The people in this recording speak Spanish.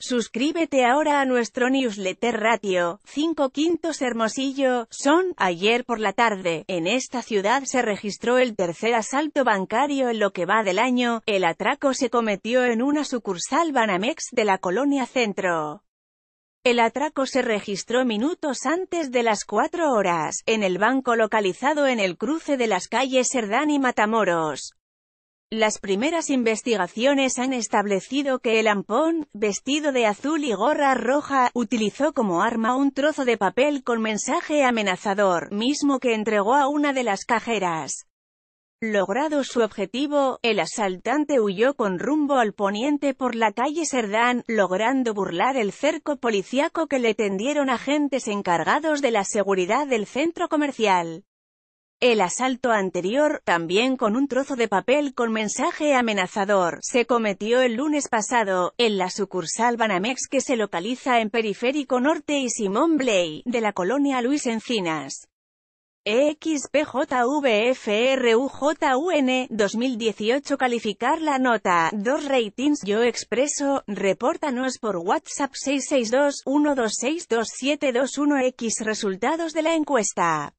Suscríbete ahora a nuestro newsletter ratio, 5 quintos Hermosillo, son, ayer por la tarde, en esta ciudad se registró el tercer asalto bancario en lo que va del año, el atraco se cometió en una sucursal Banamex de la Colonia Centro. El atraco se registró minutos antes de las 4 horas, en el banco localizado en el cruce de las calles Serdán y Matamoros. Las primeras investigaciones han establecido que el ampón, vestido de azul y gorra roja, utilizó como arma un trozo de papel con mensaje amenazador, mismo que entregó a una de las cajeras. Logrado su objetivo, el asaltante huyó con rumbo al poniente por la calle Serdán, logrando burlar el cerco policiaco que le tendieron agentes encargados de la seguridad del centro comercial. El asalto anterior, también con un trozo de papel con mensaje amenazador, se cometió el lunes pasado, en la sucursal Banamex que se localiza en Periférico Norte y Simón Blay, de la colonia Luis Encinas. EXPJVFRUJUN 2018 calificar la nota Dos ratings yo expreso repórtanos por WhatsApp 662 126 X resultados de la encuesta